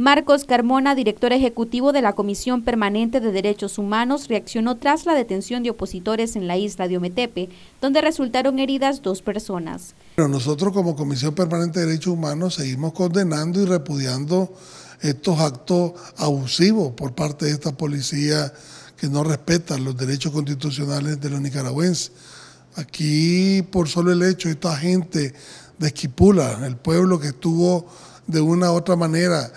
Marcos Carmona, director ejecutivo de la Comisión Permanente de Derechos Humanos, reaccionó tras la detención de opositores en la isla de Ometepe, donde resultaron heridas dos personas. Pero nosotros como Comisión Permanente de Derechos Humanos seguimos condenando y repudiando estos actos abusivos por parte de esta policía que no respeta los derechos constitucionales de los nicaragüenses. Aquí, por solo el hecho, esta gente de Esquipula, el pueblo que estuvo de una u otra manera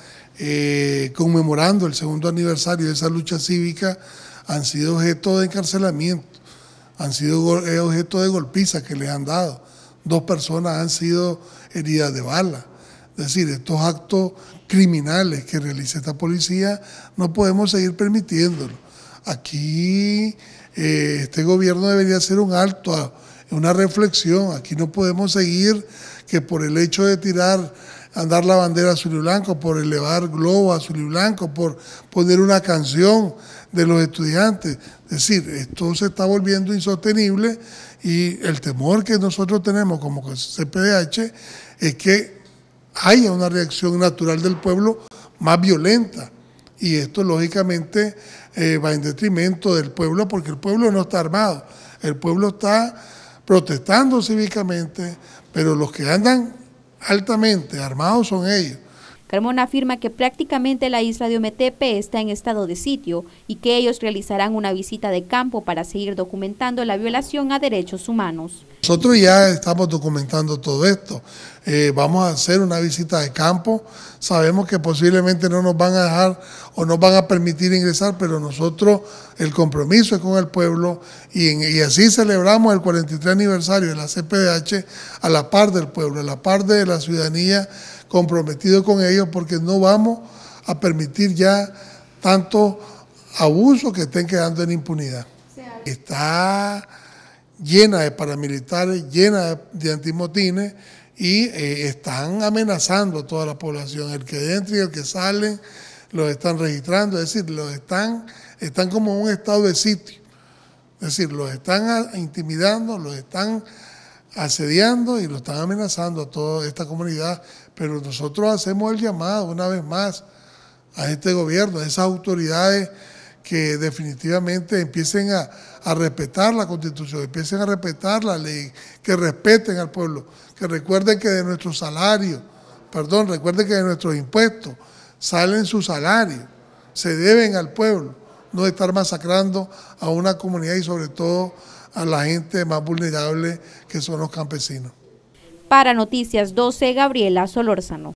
eh, conmemorando el segundo aniversario de esa lucha cívica, han sido objeto de encarcelamiento, han sido eh, objeto de golpizas que les han dado. Dos personas han sido heridas de bala. Es decir, estos actos criminales que realiza esta policía no podemos seguir permitiéndolo. Aquí eh, este gobierno debería hacer un alto, una reflexión. Aquí no podemos seguir que por el hecho de tirar andar la bandera azul y blanco, por elevar globo azul y blanco, por poner una canción de los estudiantes. Es decir, esto se está volviendo insostenible y el temor que nosotros tenemos como CPDH es que haya una reacción natural del pueblo más violenta. Y esto lógicamente eh, va en detrimento del pueblo porque el pueblo no está armado. El pueblo está protestando cívicamente, pero los que andan altamente armados son ellos Carmona afirma que prácticamente la isla de Ometepe está en estado de sitio y que ellos realizarán una visita de campo para seguir documentando la violación a derechos humanos. Nosotros ya estamos documentando todo esto. Eh, vamos a hacer una visita de campo. Sabemos que posiblemente no nos van a dejar o nos van a permitir ingresar, pero nosotros el compromiso es con el pueblo y, y así celebramos el 43 aniversario de la CPDH a la par del pueblo, a la par de la ciudadanía comprometidos con ellos porque no vamos a permitir ya tanto abuso que estén quedando en impunidad. Está llena de paramilitares, llena de antimotines y eh, están amenazando a toda la población. El que entra y el que sale los están registrando, es decir, los están, están como un estado de sitio. Es decir, los están intimidando, los están asediando y lo están amenazando a toda esta comunidad, pero nosotros hacemos el llamado una vez más a este gobierno, a esas autoridades que definitivamente empiecen a, respetar la constitución, empiecen a respetar la ley, que respeten al pueblo, que recuerden que de nuestros salarios, perdón, recuerden que de nuestros impuestos salen sus salarios, se deben al pueblo, no estar masacrando a una comunidad y sobre todo a la gente más vulnerable que son los campesinos. Para Noticias 12, Gabriela Solórzano.